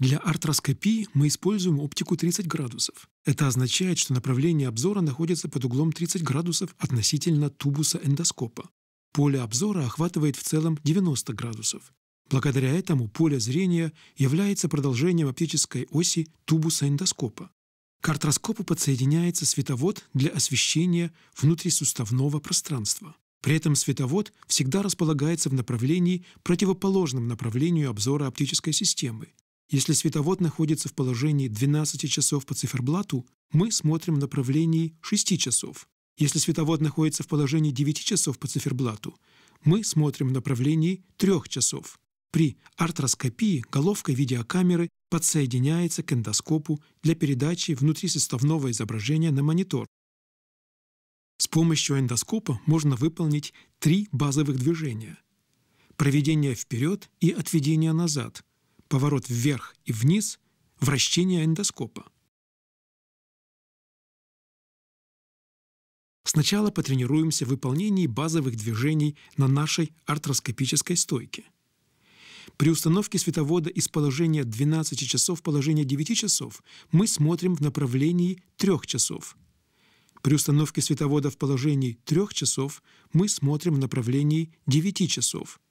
Для артроскопии мы используем оптику 30 градусов. Это означает, что направление обзора находится под углом 30 градусов относительно тубуса эндоскопа. Поле обзора охватывает в целом 90 градусов. Благодаря этому поле зрения является продолжением оптической оси тубуса эндоскопа. К артроскопу подсоединяется световод для освещения внутрисуставного пространства. При этом световод всегда располагается в направлении, противоположном направлению обзора оптической системы, если световод находится в положении 12 часов по циферблату, мы смотрим в направлении 6 часов. Если световод находится в положении 9 часов по циферблату, мы смотрим в направлении 3 часов. При артроскопии головка видеокамеры подсоединяется к эндоскопу для передачи внутрисоставного изображения на монитор. С помощью эндоскопа можно выполнить три базовых движения – проведение вперед и отведение назад – поворот вверх и вниз, вращение эндоскопа. Сначала потренируемся в выполнении базовых движений на нашей артроскопической стойке. При установке световода из положения 12 часов в положение 9 часов мы смотрим в направлении 3 часов. При установке световода в положении 3 часов мы смотрим в направлении 9 часов –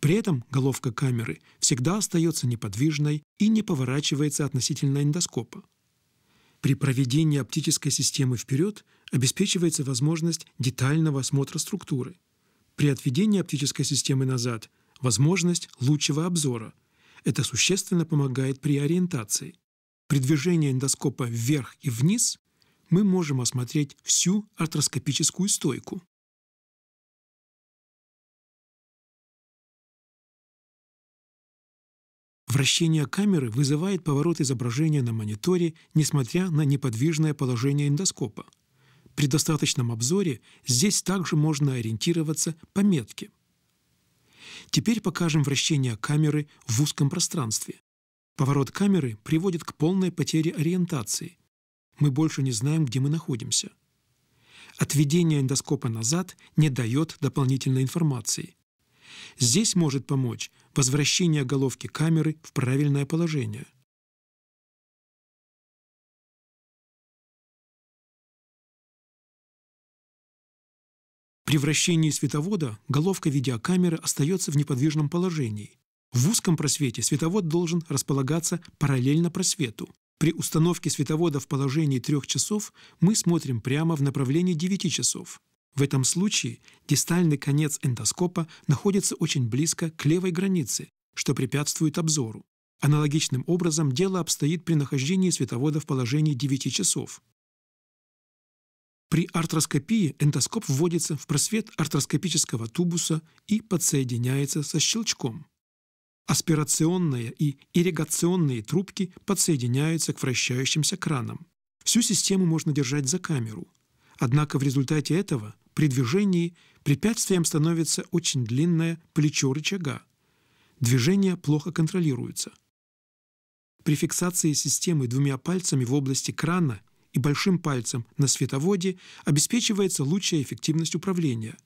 при этом головка камеры всегда остается неподвижной и не поворачивается относительно эндоскопа. При проведении оптической системы вперед обеспечивается возможность детального осмотра структуры. При отведении оптической системы назад – возможность лучшего обзора. Это существенно помогает при ориентации. При движении эндоскопа вверх и вниз мы можем осмотреть всю артроскопическую стойку. Вращение камеры вызывает поворот изображения на мониторе, несмотря на неподвижное положение эндоскопа. При достаточном обзоре здесь также можно ориентироваться по метке. Теперь покажем вращение камеры в узком пространстве. Поворот камеры приводит к полной потере ориентации. Мы больше не знаем, где мы находимся. Отведение эндоскопа назад не дает дополнительной информации. Здесь может помочь возвращение головки камеры в правильное положение. При вращении световода головка видеокамеры остается в неподвижном положении. В узком просвете световод должен располагаться параллельно просвету. При установке световода в положении 3 часов мы смотрим прямо в направлении 9 часов. В этом случае дистальный конец эндоскопа находится очень близко к левой границе, что препятствует обзору. Аналогичным образом дело обстоит при нахождении световода в положении 9 часов. При артроскопии эндоскоп вводится в просвет артроскопического тубуса и подсоединяется со щелчком. Аспирационная и ирригационные трубки подсоединяются к вращающимся кранам. Всю систему можно держать за камеру. Однако в результате этого при движении препятствием становится очень длинное плечо рычага. Движение плохо контролируется. При фиксации системы двумя пальцами в области крана и большим пальцем на световоде обеспечивается лучшая эффективность управления.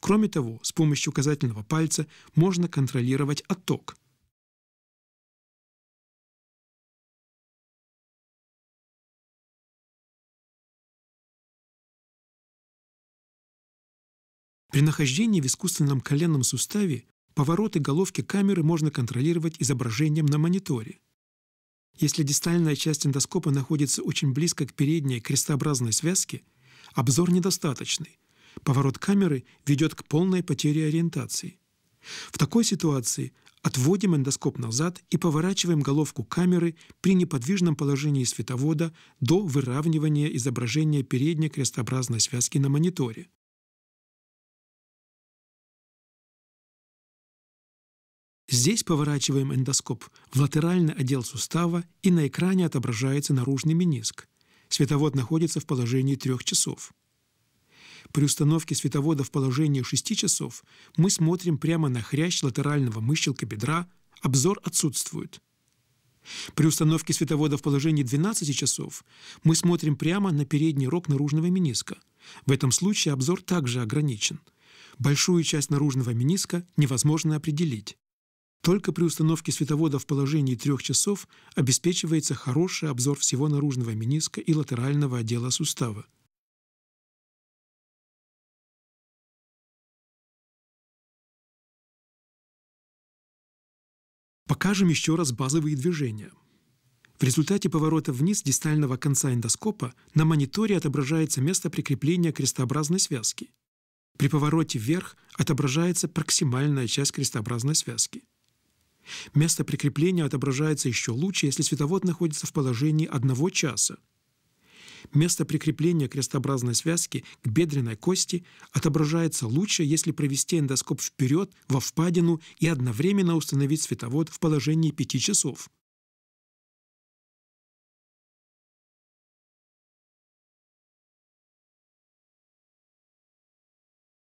Кроме того, с помощью указательного пальца можно контролировать отток – При нахождении в искусственном коленном суставе повороты головки камеры можно контролировать изображением на мониторе. Если дистальная часть эндоскопа находится очень близко к передней крестообразной связке, обзор недостаточный. Поворот камеры ведет к полной потере ориентации. В такой ситуации отводим эндоскоп назад и поворачиваем головку камеры при неподвижном положении световода до выравнивания изображения передней крестообразной связки на мониторе. Здесь поворачиваем эндоскоп в латеральный отдел сустава, и на экране отображается наружный миниск. Световод находится в положении трех часов. При установке световода в положении 6 часов мы смотрим прямо на хрящ латерального мыщелка бедра, обзор отсутствует. При установке световода в положении 12 часов мы смотрим прямо на передний рог наружного миниска. В этом случае обзор также ограничен. Большую часть наружного миниска невозможно определить. Только при установке световода в положении трех часов обеспечивается хороший обзор всего наружного мениска и латерального отдела сустава. Покажем еще раз базовые движения. В результате поворота вниз дистального конца эндоскопа на мониторе отображается место прикрепления крестообразной связки. При повороте вверх отображается проксимальная часть крестообразной связки. Место прикрепления отображается еще лучше, если световод находится в положении одного часа. Место прикрепления крестообразной связки к бедренной кости отображается лучше, если провести эндоскоп вперед во впадину и одновременно установить световод в положении 5 часов.